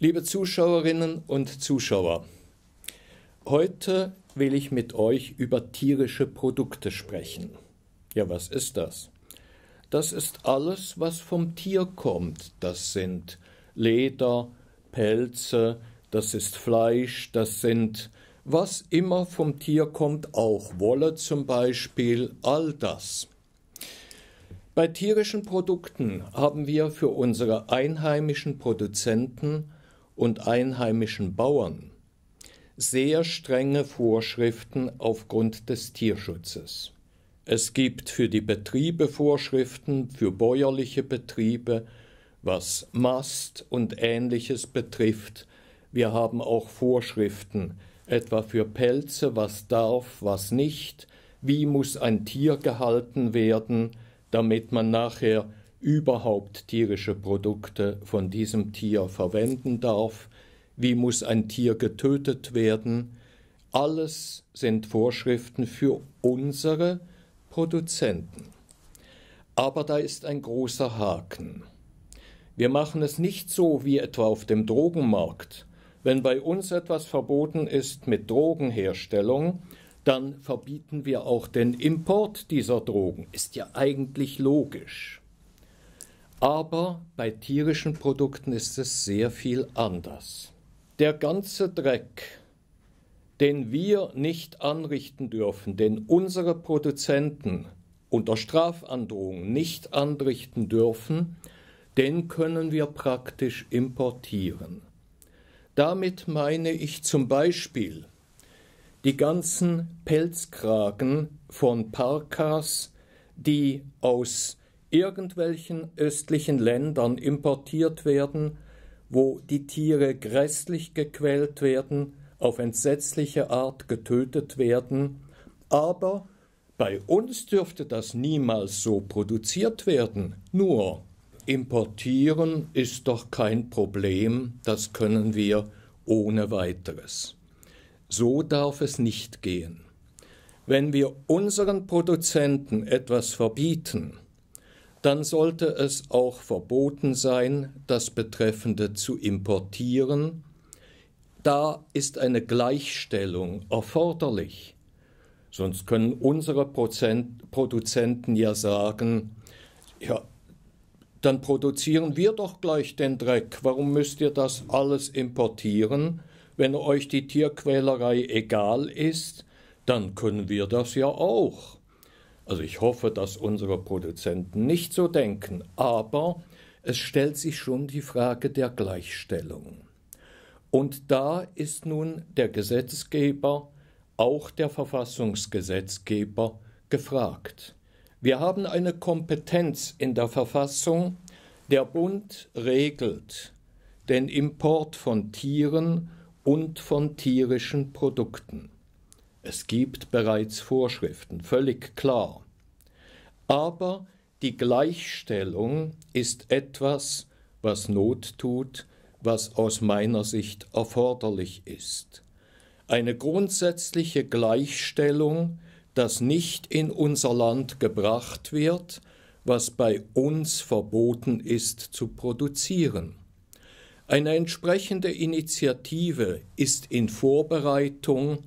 Liebe Zuschauerinnen und Zuschauer, heute will ich mit euch über tierische Produkte sprechen. Ja, was ist das? Das ist alles, was vom Tier kommt. Das sind Leder, Pelze, das ist Fleisch, das sind was immer vom Tier kommt, auch Wolle zum Beispiel, all das. Bei tierischen Produkten haben wir für unsere einheimischen Produzenten und einheimischen Bauern sehr strenge Vorschriften aufgrund des Tierschutzes. Es gibt für die Betriebe Vorschriften, für bäuerliche Betriebe, was Mast und ähnliches betrifft. Wir haben auch Vorschriften, etwa für Pelze, was darf, was nicht, wie muss ein Tier gehalten werden, damit man nachher überhaupt tierische Produkte von diesem Tier verwenden darf, wie muss ein Tier getötet werden, alles sind Vorschriften für unsere Produzenten. Aber da ist ein großer Haken. Wir machen es nicht so wie etwa auf dem Drogenmarkt. Wenn bei uns etwas verboten ist mit Drogenherstellung, dann verbieten wir auch den Import dieser Drogen. Ist ja eigentlich logisch. Aber bei tierischen Produkten ist es sehr viel anders. Der ganze Dreck, den wir nicht anrichten dürfen, den unsere Produzenten unter Strafandrohung nicht anrichten dürfen, den können wir praktisch importieren. Damit meine ich zum Beispiel die ganzen Pelzkragen von Parkas, die aus irgendwelchen östlichen Ländern importiert werden, wo die Tiere grässlich gequält werden, auf entsetzliche Art getötet werden, aber bei uns dürfte das niemals so produziert werden. Nur importieren ist doch kein Problem, das können wir ohne weiteres. So darf es nicht gehen. Wenn wir unseren Produzenten etwas verbieten, dann sollte es auch verboten sein, das Betreffende zu importieren. Da ist eine Gleichstellung erforderlich. Sonst können unsere Prozent Produzenten ja sagen, ja, dann produzieren wir doch gleich den Dreck. Warum müsst ihr das alles importieren? Wenn euch die Tierquälerei egal ist, dann können wir das ja auch. Also ich hoffe, dass unsere Produzenten nicht so denken, aber es stellt sich schon die Frage der Gleichstellung. Und da ist nun der Gesetzgeber, auch der Verfassungsgesetzgeber, gefragt. Wir haben eine Kompetenz in der Verfassung, der Bund regelt den Import von Tieren und von tierischen Produkten. Es gibt bereits Vorschriften, völlig klar. Aber die Gleichstellung ist etwas, was Not tut, was aus meiner Sicht erforderlich ist. Eine grundsätzliche Gleichstellung, das nicht in unser Land gebracht wird, was bei uns verboten ist zu produzieren. Eine entsprechende Initiative ist in Vorbereitung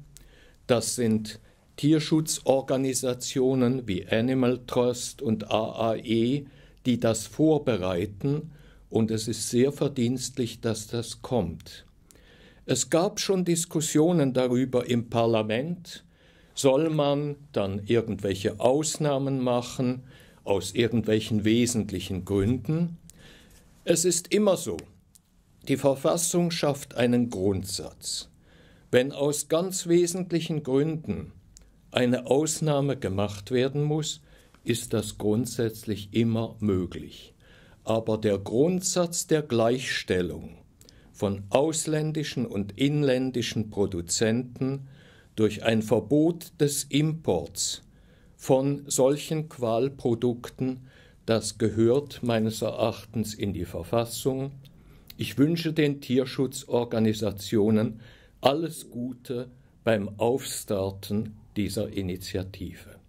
das sind Tierschutzorganisationen wie Animal Trust und AAE, die das vorbereiten, und es ist sehr verdienstlich, dass das kommt. Es gab schon Diskussionen darüber im Parlament, soll man dann irgendwelche Ausnahmen machen aus irgendwelchen wesentlichen Gründen. Es ist immer so, die Verfassung schafft einen Grundsatz. Wenn aus ganz wesentlichen Gründen eine Ausnahme gemacht werden muss, ist das grundsätzlich immer möglich. Aber der Grundsatz der Gleichstellung von ausländischen und inländischen Produzenten durch ein Verbot des Imports von solchen Qualprodukten, das gehört meines Erachtens in die Verfassung. Ich wünsche den Tierschutzorganisationen alles Gute beim Aufstarten dieser Initiative.